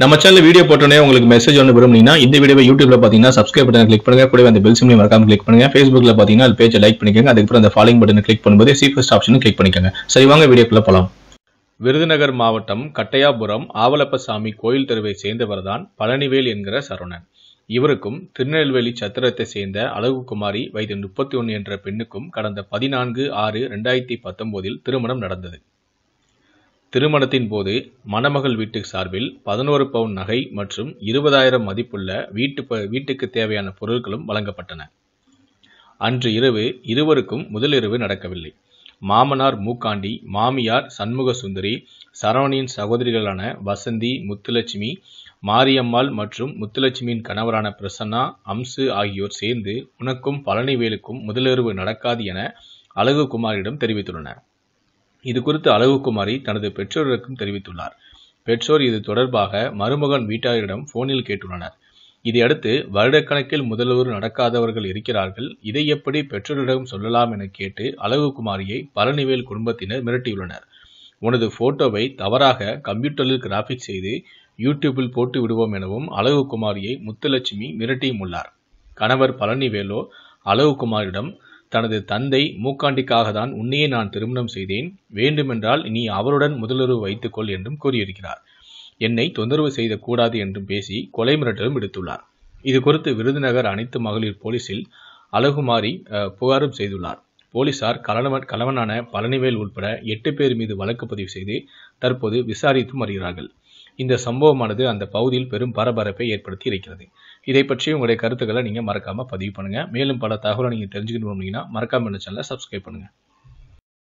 நம்ம channel video போட்டோன்னே உங்களுக்கு மெசேஜ் ஒன்று விரும்புனீங்கன்னா இந்த வீடியோ யூடியூப்ல பார்த்தீங்கன்னா சப்ஸ்கிரைப் பட்டன் கிளிக் பண்ணுங்க கூட அந்த பெல் சிம்லையும் மறக்காம கிளிக் பண்ணுங்க ஃபேஸ்புக்ல பார்த்தீங்கன்னா அது பேஜை லைக் பண்ணிக்கோங்க அதுக்கப்புறம் அந்த ஃபாலோயிங் பட்டன் கிளிக் பண்ணும்போது சீஃபஸ்ட் ஆப்ஷனும் கிளிக் பண்ணிக்கோங்க சரி வாங்க வீடியோக்குள்ள போகலாம் விருதுநகர் மாவட்டம் கட்டையாபுரம் ஆவலப்பசாமி கோயில் தெருவை சேர்ந்தவர்தான் பழனிவேல் என்கிற சரவணன் இவருக்கும் திருநெல்வேலி சத்திரத்தை சேர்ந்த அழகுகுமாரி வயது முப்பத்தி ஒன்று என்ற பெண்ணுக்கும் கடந்த பதினான்கு ஆறு ரெண்டாயிரத்தி பத்தொன்பதில் திருமணம் நடந்தது திருமணத்தின் போது மணமகள் வீட்டு சார்பில் பதினோரு பவுன் நகை மற்றும் இருபதாயிரம் மதிப்புள்ள வீட்டு வீட்டுக்கு தேவையான பொருட்களும் வழங்கப்பட்டன அன்று இரவு இருவருக்கும் முதலிரவு நடக்கவில்லை மாமனார் மூக்காண்டி மாமியார் சண்முக சுந்தரி சரவணியின் சகோதரிகளான வசந்தி முத்துலட்சுமி மாரியம்மாள் மற்றும் முத்துலட்சுமியின் கணவரான பிரசன்னா அம்சு ஆகியோர் சேர்ந்து உனக்கும் பழனிவேலுக்கும் முதலிரவு நடக்காது என அழகு குமாரிடம் தெரிவித்துள்ளனர் இது குறித்து அழகுக்குமாரி தனது பெற்றோருக்கும் தெரிவித்துள்ளார் பெற்றோர் இது தொடர்பாக மருமகன் வீட்டாரிடம் போனில் கேட்டுள்ளனர் இதையடுத்து வருடக்கணக்கில் முதல்வர் நடக்காதவர்கள் இருக்கிறார்கள் இதை எப்படி பெற்றோரிடம் சொல்லலாம் என கேட்டு அழகுகுமாரியை பழனிவேல் குடும்பத்தினர் மிரட்டியுள்ளனர் உனது போட்டோவை தவறாக கம்ப்யூட்டரில் கிராஃபிக் செய்து யூடியூப்பில் போட்டு விடுவோம் எனவும் அழகுகுமாரியை முத்துலட்சுமி மிரட்டியும் உள்ளார் கணவர் பழனிவேலோ அழகுக்குமாரிடம் தனது தந்தை மூக்காண்டிக்காக தான் உன்னையே நான் திருமணம் செய்தேன் வேண்டுமென்றால் நீ அவருடன் முதலுறவு வைத்துக்கொள் என்றும் கூறியிருக்கிறார் என்னை தொந்தரவு செய்த கூடாது என்றும் பேசி கொலை மிரட்டலும் விடுத்துள்ளார் இது குறித்து விருதுநகர் அனைத்து மகளிர் போலீசில் அழகுமாறி புகாரும் செய்துள்ளார் போலீசார் கலவன் கலவனான பழனிவேல் உட்பட எட்டு பேர் மீது வழக்கு பதிவு செய்து தற்போது விசாரித்து வருகிறார்கள் இந்த சம்பவமானது அந்த பகுதியில் பெரும் பரபரப்பை ஏற்படுத்தி இருக்கிறது இதை பற்றி உங்களுடைய கருத்துக்களை நீங்கள் மறக்காமல் பதிவு பண்ணுங்கள் மேலும் பல தகவலை நீங்கள் தெரிஞ்சுக்கணும் அப்படின்னா மறக்காமல் இந்த சேனலை சப்ஸ்கிரைப் பண்ணுங்கள்